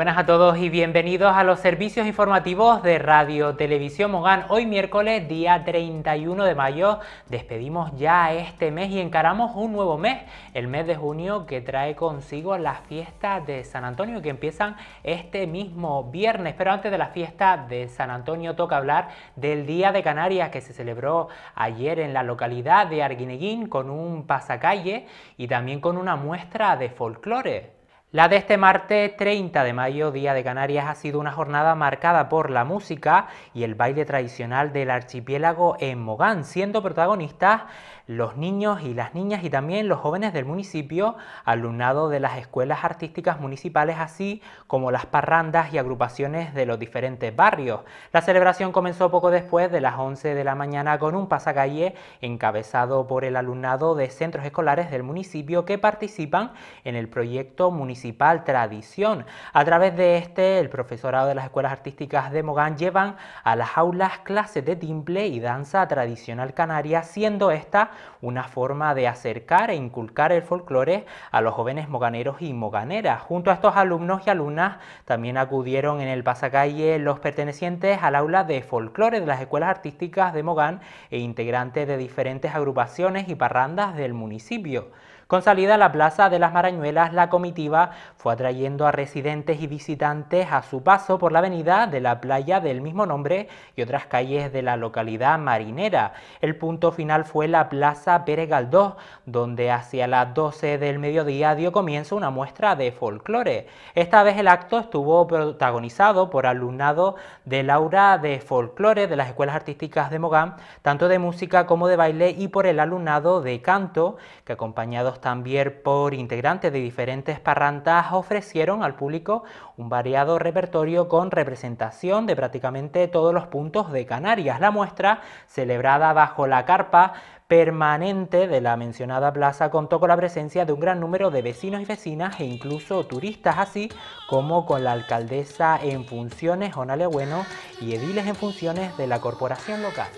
buenas a todos y bienvenidos a los servicios informativos de Radio Televisión Mogán. Hoy miércoles, día 31 de mayo, despedimos ya este mes y encaramos un nuevo mes, el mes de junio que trae consigo las fiestas de San Antonio que empiezan este mismo viernes. Pero antes de la fiesta de San Antonio toca hablar del Día de Canarias que se celebró ayer en la localidad de Arguineguín con un pasacalle y también con una muestra de folclore. La de este martes 30 de mayo, Día de Canarias, ha sido una jornada marcada por la música y el baile tradicional del archipiélago en Mogán, siendo protagonistas los niños y las niñas y también los jóvenes del municipio, alumnado de las escuelas artísticas municipales, así como las parrandas y agrupaciones de los diferentes barrios. La celebración comenzó poco después de las 11 de la mañana con un pasacalle encabezado por el alumnado de centros escolares del municipio que participan en el proyecto municipal tradición. A través de este, el profesorado de las escuelas artísticas de Mogán llevan a las aulas clases de timple y danza tradicional canaria, siendo esta una forma de acercar e inculcar el folclore a los jóvenes moganeros y moganeras. Junto a estos alumnos y alumnas también acudieron en el pasacalle los pertenecientes al aula de folclore de las escuelas artísticas de Mogán e integrantes de diferentes agrupaciones y parrandas del municipio. Con salida a la Plaza de las Marañuelas, la comitiva fue atrayendo a residentes y visitantes a su paso por la avenida de la playa del mismo nombre y otras calles de la localidad marinera. El punto final fue la Plaza Pérez Galdós, donde hacia las 12 del mediodía dio comienzo una muestra de folclore. Esta vez el acto estuvo protagonizado por alumnado de Laura de folclore de las escuelas artísticas de Mogán, tanto de música como de baile, y por el alumnado de canto, que acompañados también por integrantes de diferentes parrantas, ofrecieron al público un variado repertorio con representación de prácticamente todos los puntos de Canarias. La muestra, celebrada bajo la carpa permanente de la mencionada plaza, contó con la presencia de un gran número de vecinos y vecinas e incluso turistas, así como con la alcaldesa en funciones, Ona Bueno, y ediles en funciones de la corporación local.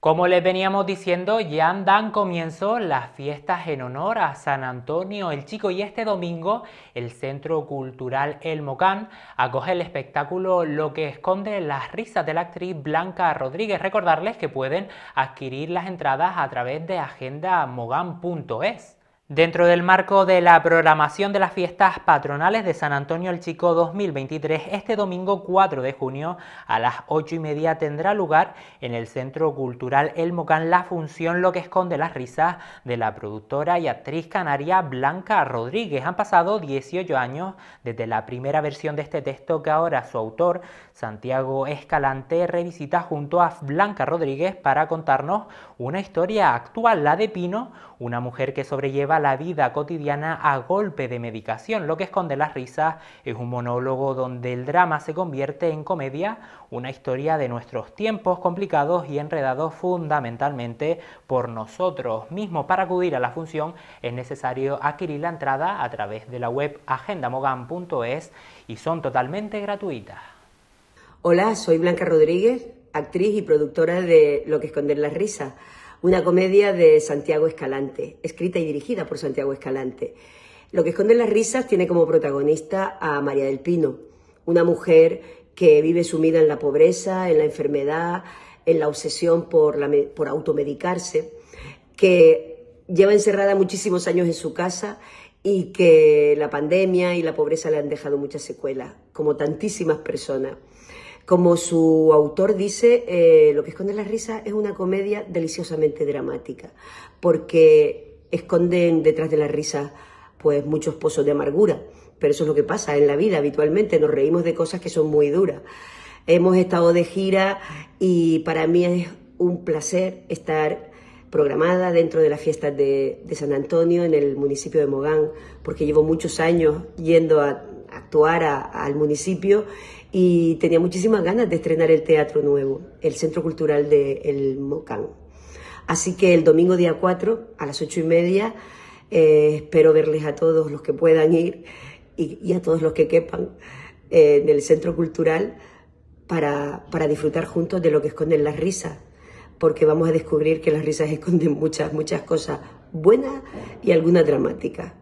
Como les veníamos diciendo, ya dan comienzo las fiestas en honor a San Antonio el Chico y este domingo el Centro Cultural El Mocán acoge el espectáculo Lo que esconde las risas de la actriz Blanca Rodríguez. Recordarles que pueden adquirir las entradas a través de agendamogan.es. Dentro del marco de la programación de las fiestas patronales de San Antonio el Chico 2023, este domingo 4 de junio a las 8 y media tendrá lugar en el Centro Cultural El Mocán la función Lo que esconde las risas de la productora y actriz canaria Blanca Rodríguez. Han pasado 18 años desde la primera versión de este texto que ahora su autor, Santiago Escalante, revisita junto a Blanca Rodríguez para contarnos una historia actual, la de Pino, una mujer que sobrelleva la vida cotidiana a golpe de medicación. Lo que esconde las risas es un monólogo donde el drama se convierte en comedia, una historia de nuestros tiempos complicados y enredados fundamentalmente por nosotros mismos. Para acudir a la función es necesario adquirir la entrada a través de la web agendamogan.es y son totalmente gratuitas. Hola, soy Blanca Rodríguez, actriz y productora de Lo que esconde las risas una comedia de Santiago Escalante, escrita y dirigida por Santiago Escalante. Lo que esconde las risas tiene como protagonista a María del Pino, una mujer que vive sumida en la pobreza, en la enfermedad, en la obsesión por, por automedicarse, que lleva encerrada muchísimos años en su casa y que la pandemia y la pobreza le han dejado muchas secuelas, como tantísimas personas. Como su autor dice, eh, Lo que esconde las risa es una comedia deliciosamente dramática, porque esconden detrás de las risas pues muchos pozos de amargura, pero eso es lo que pasa en la vida habitualmente, nos reímos de cosas que son muy duras. Hemos estado de gira y para mí es un placer estar programada dentro de las fiestas de San Antonio en el municipio de Mogán, porque llevo muchos años yendo a actuar al municipio y tenía muchísimas ganas de estrenar el teatro nuevo, el Centro Cultural de El Mocán. Así que el domingo día 4 a las 8 y media eh, espero verles a todos los que puedan ir y, a todos los que quepan eh, en el Centro Cultural para, para disfrutar juntos de lo que esconden las risas, porque vamos a descubrir que las risas esconden muchas, muchas cosas buenas y algunas dramáticas.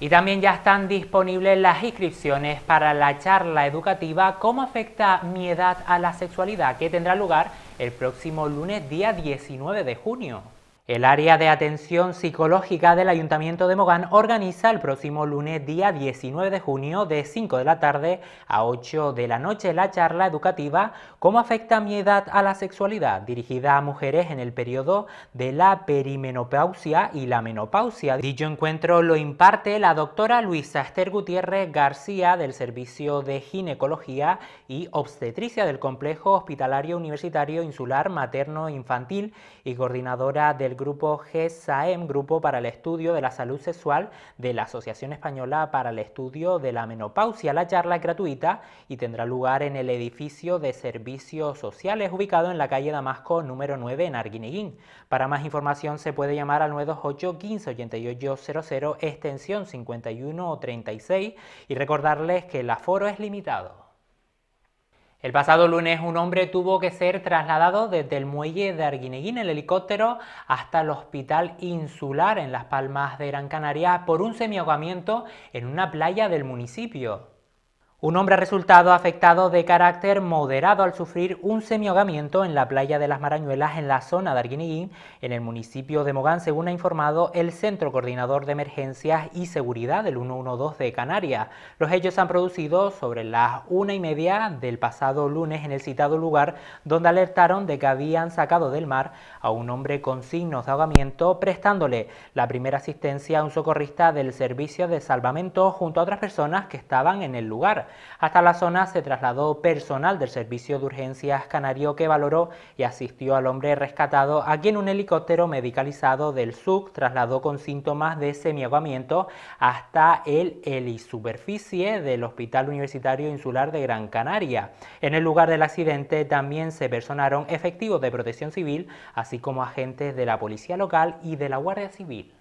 Y también ya están disponibles las inscripciones para la charla educativa Cómo afecta mi edad a la sexualidad, que tendrá lugar el próximo lunes día 19 de junio. El área de atención psicológica del Ayuntamiento de Mogán organiza el próximo lunes día 19 de junio de 5 de la tarde a 8 de la noche la charla educativa Cómo afecta mi edad a la sexualidad, dirigida a mujeres en el periodo de la perimenopausia y la menopausia. Dicho encuentro lo imparte la doctora Luisa Esther Gutiérrez García del Servicio de Ginecología y Obstetricia del Complejo Hospitalario Universitario Insular Materno Infantil y coordinadora del grupo GSAEM, Grupo para el Estudio de la Salud Sexual de la Asociación Española para el Estudio de la Menopausia. La charla es gratuita y tendrá lugar en el edificio de servicios sociales ubicado en la calle Damasco número 9 en Arguineguín. Para más información se puede llamar al 928 15 8800 extensión 5136 y recordarles que el aforo es limitado. El pasado lunes un hombre tuvo que ser trasladado desde el muelle de Arguineguín en el helicóptero hasta el hospital insular en Las Palmas de Gran Canaria por un semiahogamiento en una playa del municipio. Un hombre ha resultado afectado de carácter moderado al sufrir un semiogamiento en la playa de las Marañuelas en la zona de Arguineguín, en el municipio de Mogán, según ha informado el Centro Coordinador de Emergencias y Seguridad del 112 de Canarias. Los hechos han producido sobre las una y media del pasado lunes en el citado lugar, donde alertaron de que habían sacado del mar a un hombre con signos de ahogamiento, prestándole la primera asistencia a un socorrista del Servicio de Salvamento junto a otras personas que estaban en el lugar. Hasta la zona se trasladó personal del Servicio de Urgencias Canario que valoró y asistió al hombre rescatado, a quien un helicóptero medicalizado del SUC trasladó con síntomas de semiagamiento hasta el helisuperficie del Hospital Universitario Insular de Gran Canaria. En el lugar del accidente también se personaron efectivos de protección civil, así como agentes de la Policía Local y de la Guardia Civil.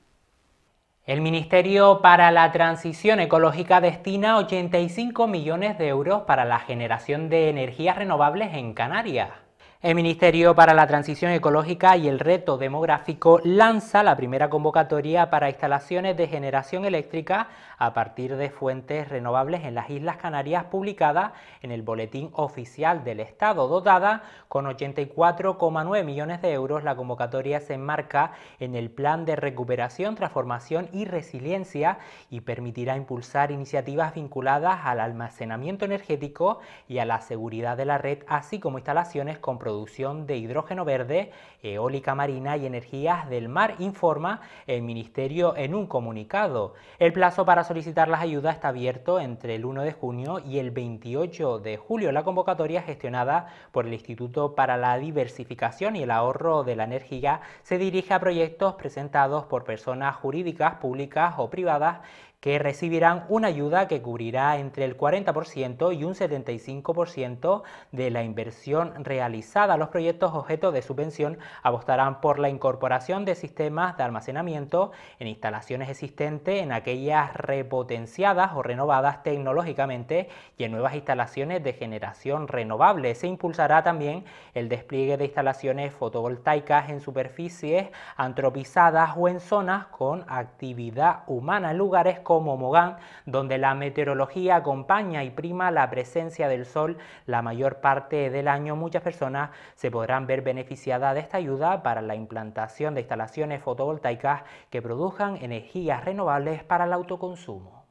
El Ministerio para la Transición Ecológica destina 85 millones de euros para la generación de energías renovables en Canarias. El Ministerio para la Transición Ecológica y el Reto Demográfico lanza la primera convocatoria para instalaciones de generación eléctrica a partir de fuentes renovables en las Islas Canarias publicada en el Boletín Oficial del Estado, dotada con 84,9 millones de euros. La convocatoria se enmarca en el Plan de Recuperación, Transformación y Resiliencia y permitirá impulsar iniciativas vinculadas al almacenamiento energético y a la seguridad de la red, así como instalaciones con producción de hidrógeno verde, eh, eólica marina y energías del mar, informa el Ministerio en un comunicado. El plazo para solicitar las ayudas está abierto entre el 1 de junio y el 28 de julio. La convocatoria gestionada por el Instituto para la Diversificación y el Ahorro de la Energía se dirige a proyectos presentados por personas jurídicas, públicas o privadas que recibirán una ayuda que cubrirá entre el 40% y un 75% de la inversión realizada. Los proyectos objeto de subvención apostarán por la incorporación de sistemas de almacenamiento en instalaciones existentes, en aquellas repotenciadas o renovadas tecnológicamente y en nuevas instalaciones de generación renovable. Se impulsará también el despliegue de instalaciones fotovoltaicas en superficies antropizadas o en zonas con actividad humana, en lugares como Mogán, donde la meteorología acompaña y prima la presencia del sol la mayor parte del año, muchas personas se podrán ver beneficiadas de esta ayuda para la implantación de instalaciones fotovoltaicas que produzcan energías renovables para el autoconsumo.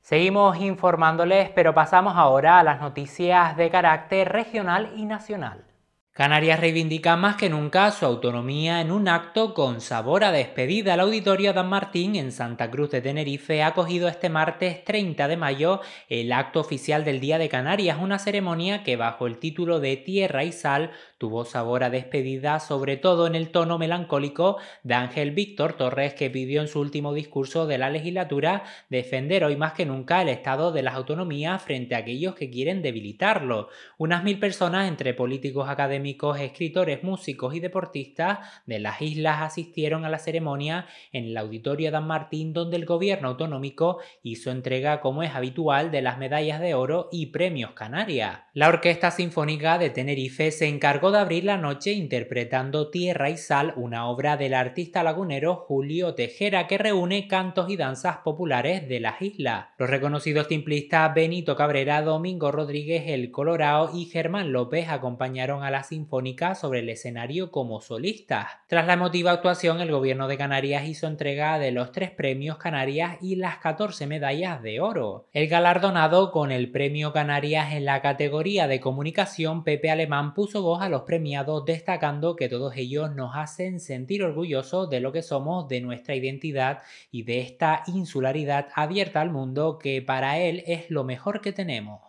Seguimos informándoles, pero pasamos ahora a las noticias de carácter regional y nacional. Canarias reivindica más que nunca su autonomía en un acto con sabor a despedida. El auditorio Adán Martín en Santa Cruz de Tenerife ha acogido este martes 30 de mayo el acto oficial del Día de Canarias, una ceremonia que bajo el título de Tierra y Sal tuvo sabor a despedida, sobre todo en el tono melancólico de Ángel Víctor Torres, que pidió en su último discurso de la legislatura defender hoy más que nunca el estado de las autonomías frente a aquellos que quieren debilitarlo. Unas mil personas, entre políticos, académicos, escritores, músicos y deportistas de las islas, asistieron a la ceremonia en el auditorio Dan Martín, donde el gobierno autonómico hizo entrega, como es habitual, de las medallas de oro y premios Canarias. La Orquesta Sinfónica de Tenerife se encargó de abrir la noche interpretando Tierra y Sal, una obra del artista lagunero Julio Tejera que reúne cantos y danzas populares de las islas. Los reconocidos timplistas Benito Cabrera, Domingo Rodríguez el Colorado y Germán López acompañaron a la Sinfónica sobre el escenario como solistas. Tras la emotiva actuación, el gobierno de Canarias hizo entrega de los tres premios Canarias y las 14 medallas de oro. El galardonado con el premio Canarias en la categoría de comunicación Pepe Alemán puso voz a los premiados destacando que todos ellos nos hacen sentir orgullosos de lo que somos, de nuestra identidad y de esta insularidad abierta al mundo que para él es lo mejor que tenemos.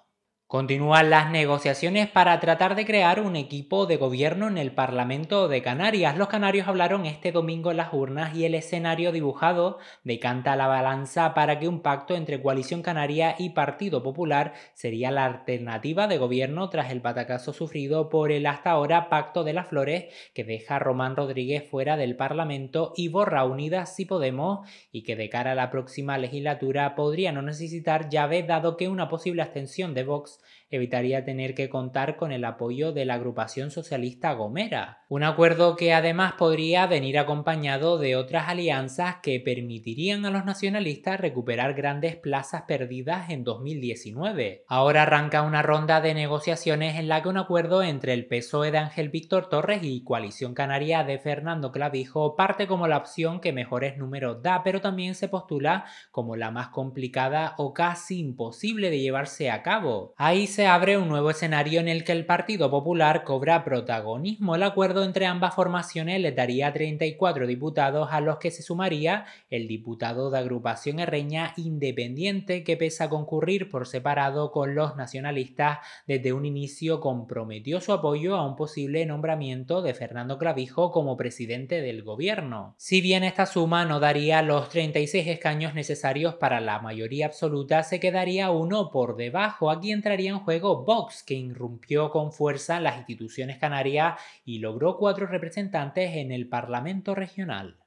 Continúan las negociaciones para tratar de crear un equipo de gobierno en el Parlamento de Canarias. Los canarios hablaron este domingo en las urnas y el escenario dibujado decanta la balanza para que un pacto entre Coalición Canaria y Partido Popular sería la alternativa de gobierno tras el patacazo sufrido por el hasta ahora Pacto de las Flores que deja a Román Rodríguez fuera del Parlamento y borra Unidas si Podemos y que de cara a la próxima legislatura podría no necesitar llave dado que una posible abstención de Vox course evitaría tener que contar con el apoyo de la agrupación socialista Gomera, un acuerdo que además podría venir acompañado de otras alianzas que permitirían a los nacionalistas recuperar grandes plazas perdidas en 2019. Ahora arranca una ronda de negociaciones en la que un acuerdo entre el PSOE de Ángel Víctor Torres y Coalición Canaria de Fernando Clavijo parte como la opción que mejores números da, pero también se postula como la más complicada o casi imposible de llevarse a cabo. Ahí se abre un nuevo escenario en el que el Partido Popular cobra protagonismo. El acuerdo entre ambas formaciones le daría 34 diputados a los que se sumaría el diputado de agrupación Herreña Independiente que pese a concurrir por separado con los nacionalistas desde un inicio comprometió su apoyo a un posible nombramiento de Fernando Clavijo como presidente del gobierno. Si bien esta suma no daría los 36 escaños necesarios para la mayoría absoluta, se quedaría uno por debajo. Aquí entrarían juego Vox, que irrumpió con fuerza las instituciones canarias y logró cuatro representantes en el Parlamento Regional.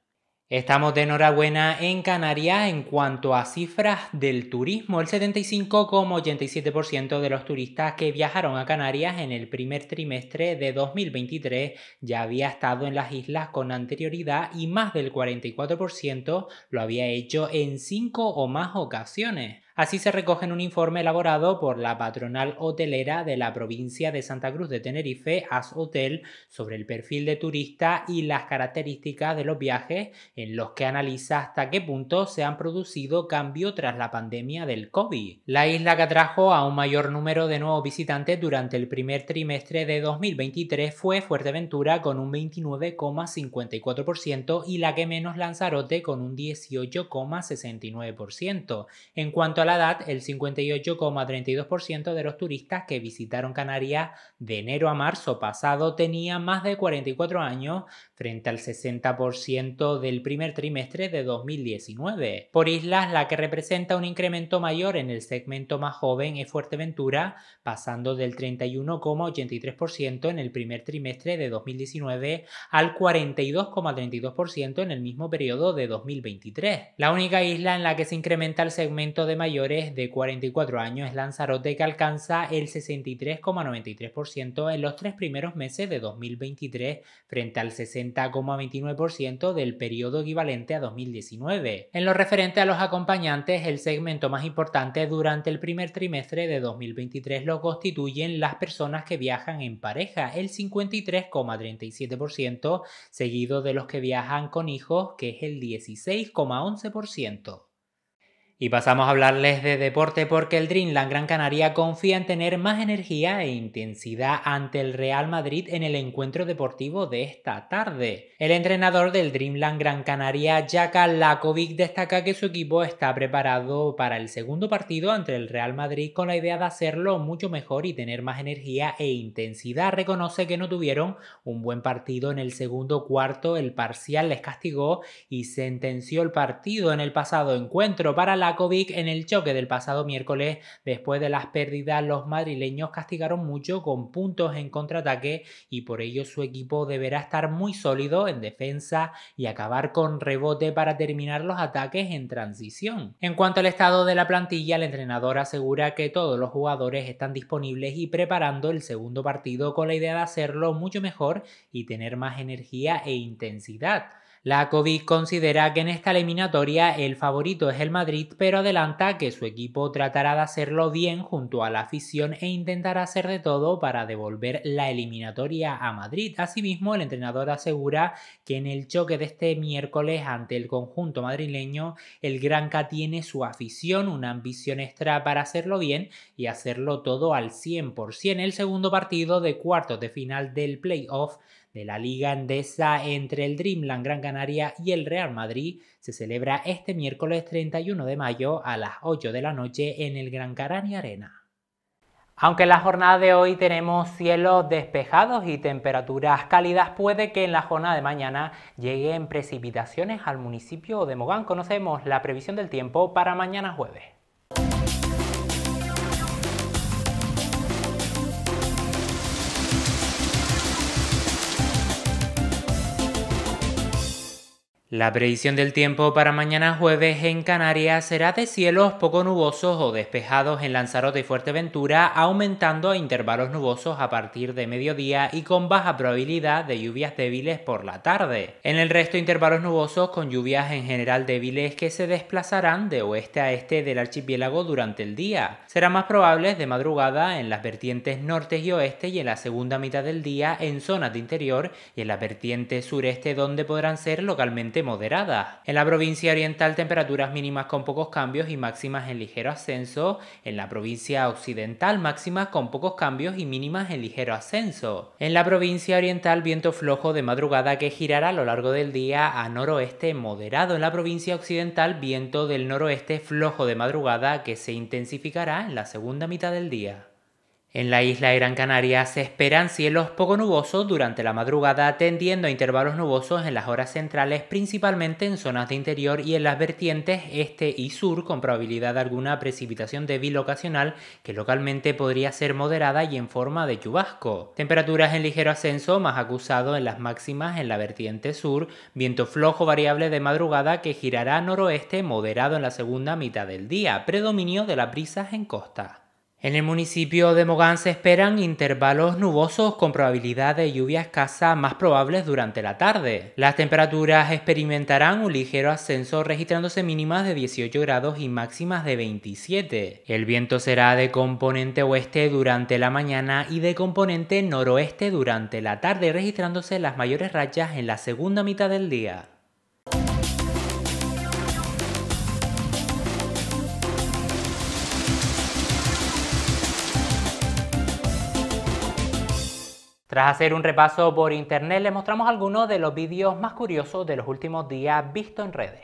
Estamos de enhorabuena en Canarias en cuanto a cifras del turismo. El 75,87% de los turistas que viajaron a Canarias en el primer trimestre de 2023 ya había estado en las islas con anterioridad y más del 44% lo había hecho en cinco o más ocasiones. Así se recoge en un informe elaborado por la patronal hotelera de la provincia de Santa Cruz de Tenerife, As Hotel, sobre el perfil de turista y las características de los viajes, en los que analiza hasta qué punto se han producido cambios tras la pandemia del COVID. La isla que atrajo a un mayor número de nuevos visitantes durante el primer trimestre de 2023 fue Fuerteventura con un 29,54% y la que menos Lanzarote con un 18,69%. En cuanto a la edad, el 58,32% de los turistas que visitaron Canarias de enero a marzo pasado tenían más de 44 años frente al 60% del primer trimestre de 2019. Por islas, la que representa un incremento mayor en el segmento más joven es Fuerteventura, pasando del 31,83% en el primer trimestre de 2019 al 42,32% en el mismo periodo de 2023. La única isla en la que se incrementa el segmento de mayor mayores de 44 años es Lanzarote que alcanza el 63,93% en los tres primeros meses de 2023 frente al 60,29% del periodo equivalente a 2019. En lo referente a los acompañantes, el segmento más importante durante el primer trimestre de 2023 lo constituyen las personas que viajan en pareja, el 53,37%, seguido de los que viajan con hijos, que es el 16,11%. Y pasamos a hablarles de deporte porque el Dreamland Gran Canaria confía en tener más energía e intensidad ante el Real Madrid en el encuentro deportivo de esta tarde. El entrenador del Dreamland Gran Canaria, Jaka Lakovic, destaca que su equipo está preparado para el segundo partido ante el Real Madrid con la idea de hacerlo mucho mejor y tener más energía e intensidad. Reconoce que no tuvieron un buen partido en el segundo cuarto, el parcial les castigó y sentenció el partido en el pasado encuentro para la en el choque del pasado miércoles. Después de las pérdidas, los madrileños castigaron mucho con puntos en contraataque y por ello su equipo deberá estar muy sólido en defensa y acabar con rebote para terminar los ataques en transición. En cuanto al estado de la plantilla, el entrenador asegura que todos los jugadores están disponibles y preparando el segundo partido con la idea de hacerlo mucho mejor y tener más energía e intensidad. La COVID considera que en esta eliminatoria el favorito es el Madrid, pero adelanta que su equipo tratará de hacerlo bien junto a la afición e intentará hacer de todo para devolver la eliminatoria a Madrid. Asimismo, el entrenador asegura que en el choque de este miércoles ante el conjunto madrileño, el Granca tiene su afición, una ambición extra para hacerlo bien y hacerlo todo al 100%. El segundo partido de cuartos de final del playoff de la Liga Andesa entre el Dreamland Gran Canaria y el Real Madrid se celebra este miércoles 31 de mayo a las 8 de la noche en el Gran Canaria Arena. Aunque en la jornada de hoy tenemos cielos despejados y temperaturas cálidas, puede que en la jornada de mañana lleguen precipitaciones al municipio de Mogán. Conocemos la previsión del tiempo para mañana jueves. La predicción del tiempo para mañana jueves en Canarias será de cielos poco nubosos o despejados en Lanzarote y Fuerteventura, aumentando a intervalos nubosos a partir de mediodía y con baja probabilidad de lluvias débiles por la tarde. En el resto intervalos nubosos con lluvias en general débiles que se desplazarán de oeste a este del archipiélago durante el día. Serán más probables de madrugada en las vertientes norte y oeste y en la segunda mitad del día en zonas de interior y en la vertiente sureste donde podrán ser localmente moderada. En la provincia oriental temperaturas mínimas con pocos cambios y máximas en ligero ascenso. En la provincia occidental máximas con pocos cambios y mínimas en ligero ascenso. En la provincia oriental viento flojo de madrugada que girará a lo largo del día a noroeste moderado. En la provincia occidental viento del noroeste flojo de madrugada que se intensificará en la segunda mitad del día. En la isla de Gran Canaria se esperan cielos poco nubosos durante la madrugada, tendiendo a intervalos nubosos en las horas centrales, principalmente en zonas de interior y en las vertientes este y sur, con probabilidad de alguna precipitación débil ocasional que localmente podría ser moderada y en forma de chubasco. Temperaturas en ligero ascenso, más acusado en las máximas en la vertiente sur, viento flojo variable de madrugada que girará noroeste moderado en la segunda mitad del día, predominio de las brisas en costa. En el municipio de Mogán se esperan intervalos nubosos con probabilidad de lluvia escasa más probables durante la tarde. Las temperaturas experimentarán un ligero ascenso registrándose mínimas de 18 grados y máximas de 27. El viento será de componente oeste durante la mañana y de componente noroeste durante la tarde registrándose las mayores rayas en la segunda mitad del día. Tras hacer un repaso por internet, les mostramos algunos de los vídeos más curiosos de los últimos días vistos en redes.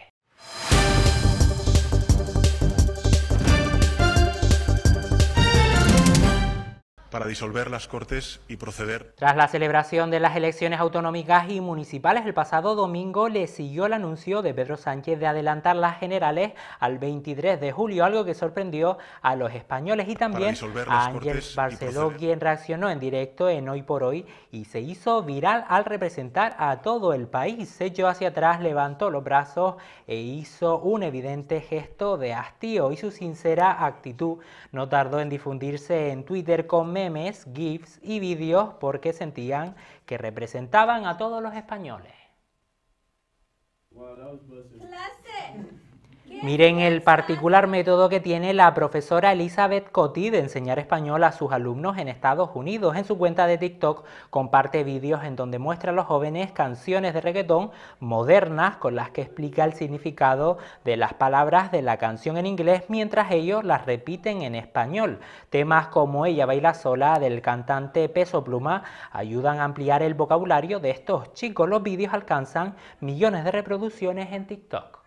para disolver las Cortes y proceder. Tras la celebración de las elecciones autonómicas y municipales el pasado domingo, le siguió el anuncio de Pedro Sánchez de adelantar las generales al 23 de julio, algo que sorprendió a los españoles y también a Ángel Barceló, quien reaccionó en directo en Hoy por Hoy y se hizo viral al representar a todo el país. Se echó hacia atrás, levantó los brazos e hizo un evidente gesto de hastío y su sincera actitud no tardó en difundirse en Twitter con memes, GIFs y vídeos porque sentían que representaban a todos los españoles. Miren el particular método que tiene la profesora Elizabeth Cotty de enseñar español a sus alumnos en Estados Unidos. En su cuenta de TikTok comparte vídeos en donde muestra a los jóvenes canciones de reggaetón modernas con las que explica el significado de las palabras de la canción en inglés mientras ellos las repiten en español. Temas como Ella baila sola del cantante Peso Pluma ayudan a ampliar el vocabulario de estos chicos. Los vídeos alcanzan millones de reproducciones en TikTok.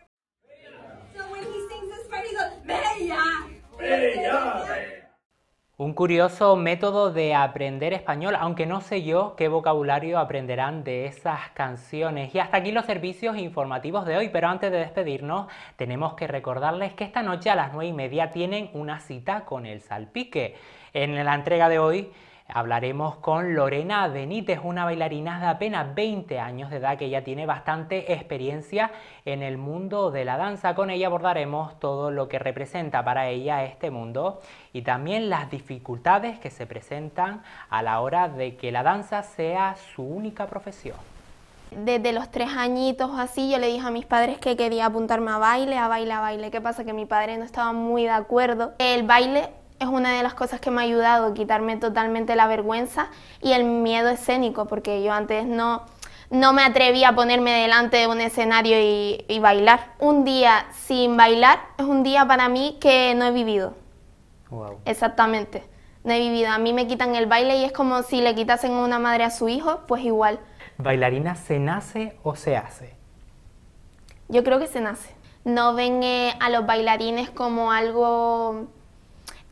Un curioso método de aprender español, aunque no sé yo qué vocabulario aprenderán de esas canciones. Y hasta aquí los servicios informativos de hoy, pero antes de despedirnos tenemos que recordarles que esta noche a las 9 y media tienen una cita con el salpique. En la entrega de hoy Hablaremos con Lorena Benítez, una bailarina de apenas 20 años de edad que ya tiene bastante experiencia en el mundo de la danza. Con ella abordaremos todo lo que representa para ella este mundo y también las dificultades que se presentan a la hora de que la danza sea su única profesión. Desde los tres añitos así yo le dije a mis padres que quería apuntarme a baile, a baile, a baile. ¿Qué pasa? Que mi padre no estaba muy de acuerdo. El baile es una de las cosas que me ha ayudado, a quitarme totalmente la vergüenza y el miedo escénico, porque yo antes no, no me atrevía a ponerme delante de un escenario y, bailar. Un día sin bailar es un día para mí que no he vivido. Exactamente, no he vivido. A mí me quitan el baile y es como si le quitasen una madre a su hijo, pues igual. ¿Bailarina se nace o se hace? Yo creo que se nace. No ven eh, a los bailarines como algo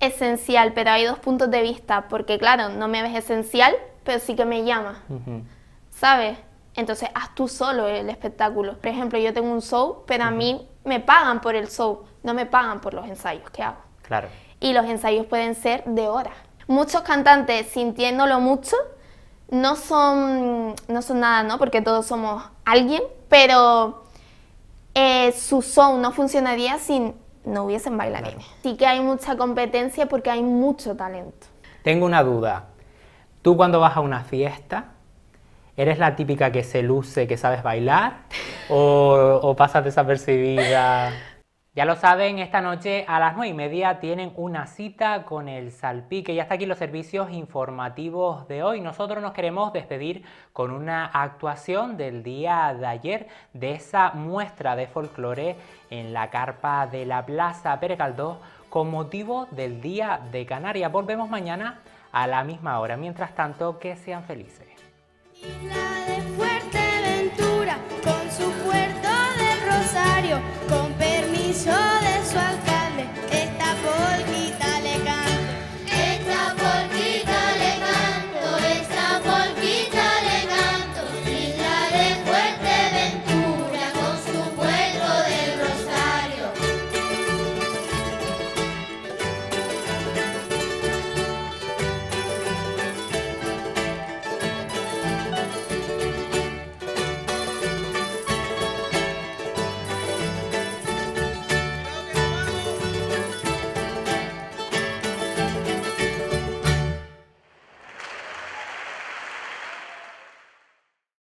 esencial, pero hay dos puntos de vista, porque claro, no me ves esencial, pero sí que me llama, ¿sabes? Entonces haz tú solo el espectáculo. Por ejemplo, yo tengo un show, pero a mí me pagan por el show, no me pagan por los ensayos que hago. Claro. Y los ensayos pueden ser de horas. Muchos cantantes, sintiéndolo mucho, no son, no son nada, ¿no? Porque todos somos alguien, pero eh, su show no funcionaría sin no hubiesen bailarines. Sí que hay mucha competencia porque hay mucho talento. Tengo una duda. Tú cuando vas a una fiesta, ¿eres la típica que se luce, que sabes bailar? ¿O, o pasas desapercibida? Ya lo saben, esta noche a las nueve y media tienen una cita con el Salpique. Y hasta aquí los servicios informativos de hoy. Nosotros nos queremos despedir con una actuación del día de ayer de esa muestra de folclore en la carpa de la Plaza Pérez con motivo del Día de Canarias. Volvemos mañana a la misma hora. Mientras tanto, que sean felices.